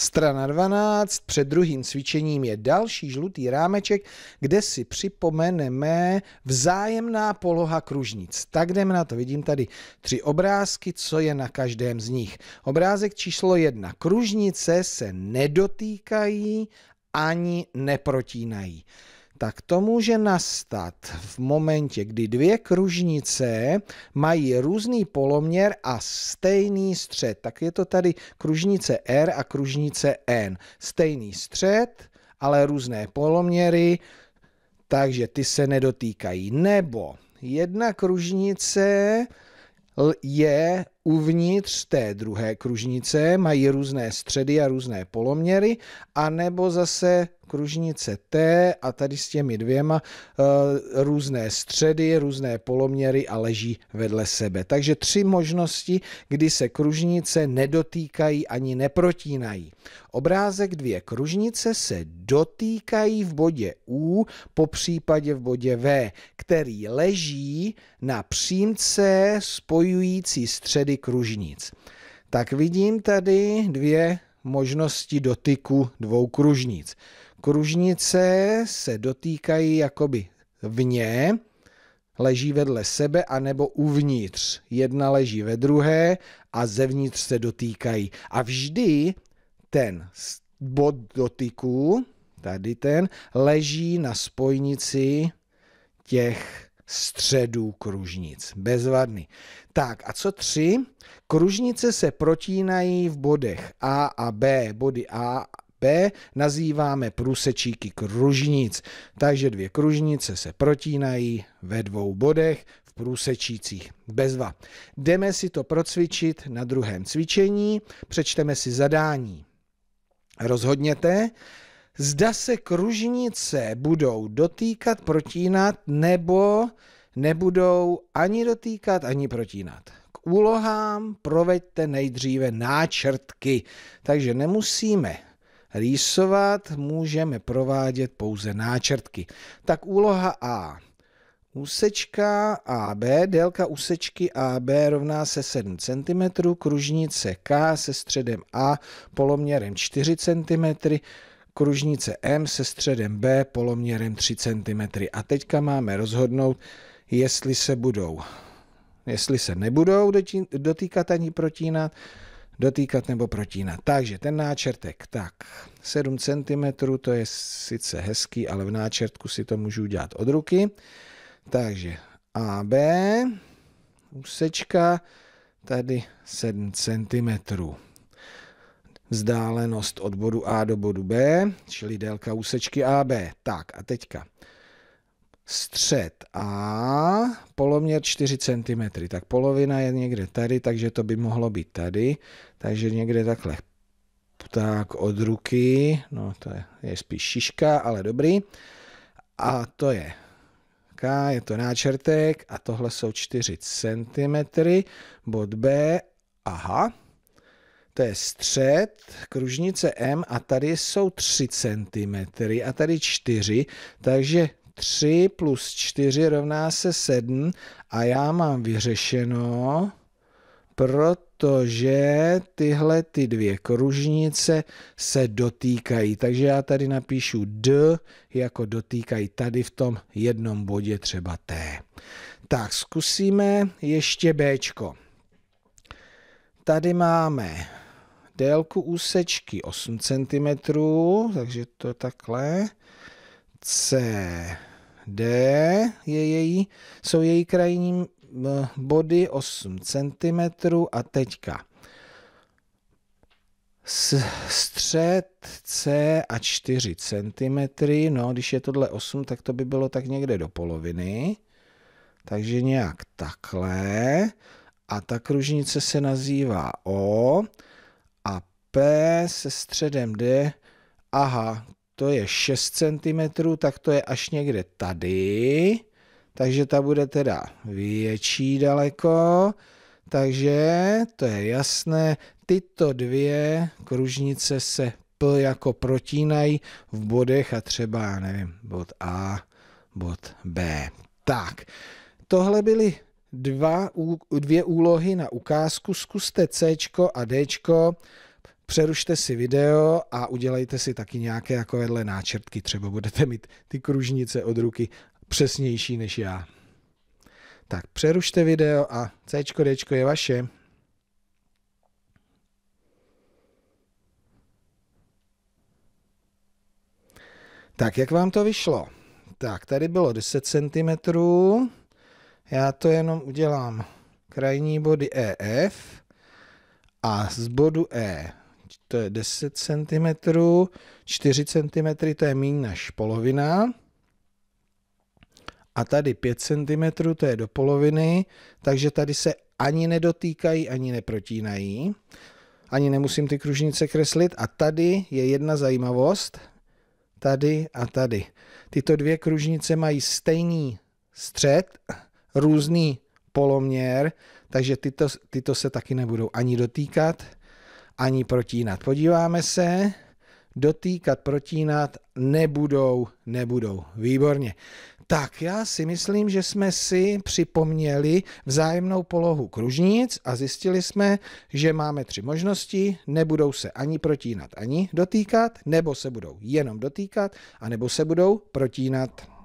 Strana 12, před druhým cvičením je další žlutý rámeček, kde si připomeneme vzájemná poloha kružnic. Tak jdeme na to, vidím tady tři obrázky, co je na každém z nich. Obrázek číslo 1. Kružnice se nedotýkají ani neprotínají tak to může nastat v momentě, kdy dvě kružnice mají různý poloměr a stejný střed. Tak je to tady kružnice R a kružnice N. Stejný střed, ale různé poloměry, takže ty se nedotýkají. Nebo jedna kružnice je uvnitř té druhé kružnice mají různé středy a různé poloměry, anebo zase kružnice T a tady s těmi dvěma eh, různé středy, různé poloměry a leží vedle sebe. Takže tři možnosti, kdy se kružnice nedotýkají ani neprotínají. Obrázek dvě kružnice se dotýkají v bodě U, po případě v bodě V, který leží na přímce spojující středy kružnic. Tak vidím tady dvě možnosti dotyku dvou kružnic. Kružnice se dotýkají jakoby vně, leží vedle sebe, anebo uvnitř. Jedna leží ve druhé a zevnitř se dotýkají. A vždy ten bod dotyku, tady ten, leží na spojnici těch středů kružnic. Bezvadný. Tak a co tři? Kružnice se protínají v bodech A a B. Body A B nazýváme průsečíky kružnic. Takže dvě kružnice se protínají ve dvou bodech v průsečících. Bezva. Jdeme si to procvičit na druhém cvičení, přečteme si zadání. Rozhodněte, zda se kružnice budou dotýkat, protínat nebo nebudou ani dotýkat, ani protínat. K úlohám proveďte nejdříve náčrtky, takže nemusíme rýsovat, můžeme provádět pouze náčrtky. Tak úloha A. Úsečka AB, délka úsečky AB rovná se 7 cm, kružnice K se středem A poloměrem 4 cm, kružnice M se středem B poloměrem 3 cm. A teďka máme rozhodnout, jestli se budou, jestli se nebudou dotýkat ani protínat, dotýkat nebo protínat. Takže ten náčrtek, tak 7 cm, to je sice hezký, ale v náčrtku si to můžu udělat od ruky. Takže AB, úsečka, tady 7 cm vzdálenost od bodu A do bodu B, čili délka úsečky AB. Tak a teďka střed A, poloměr 4 cm, tak polovina je někde tady, takže to by mohlo být tady, takže někde takhle tak od ruky, no to je, je spíš šiška, ale dobrý. A to je K, je to náčrtek a tohle jsou 4 cm, bod B, aha, to je střed, kružnice M a tady jsou 3 cm a tady 4, takže 3 plus 4 rovná se 7 a já mám vyřešeno, protože tyhle ty dvě kružnice se dotýkají. Takže já tady napíšu D jako dotýkají tady v tom jednom bodě třeba T. Tak zkusíme ještě Bčko. Tady máme délku úsečky 8 cm, takže to takhle. CD je její, jsou její krajní body 8 cm a teďka střed C a 4 cm, no když je tohle 8, tak to by bylo tak někde do poloviny. Takže nějak takhle. A ta kružnice se nazývá O. P se středem D. Aha, to je 6 cm, tak to je až někde tady. Takže ta bude teda větší daleko. Takže to je jasné. Tyto dvě kružnice se P jako protínají v bodech a třeba, nevím, bod A, bod B. Tak, tohle byly dva, dvě úlohy na ukázku. Zkuste C a D přerušte si video a udělejte si taky nějaké jako vedle náčrtky, třeba budete mít ty kružnice od ruky přesnější než já. Tak přerušte video a C, D je vaše. Tak, jak vám to vyšlo? Tak, tady bylo 10 cm. Já to jenom udělám krajní body EF a z bodu E to je 10 cm, 4 cm to je méně než polovina a tady 5 cm to je do poloviny, takže tady se ani nedotýkají, ani neprotínají. Ani nemusím ty kružnice kreslit a tady je jedna zajímavost, tady a tady. Tyto dvě kružnice mají stejný střed, různý poloměr, takže tyto, tyto se taky nebudou ani dotýkat, ani protínat. Podíváme se, dotýkat, protínat nebudou, nebudou. Výborně. Tak já si myslím, že jsme si připomněli vzájemnou polohu kružnic a zjistili jsme, že máme tři možnosti. Nebudou se ani protínat, ani dotýkat, nebo se budou jenom dotýkat, a nebo se budou protínat.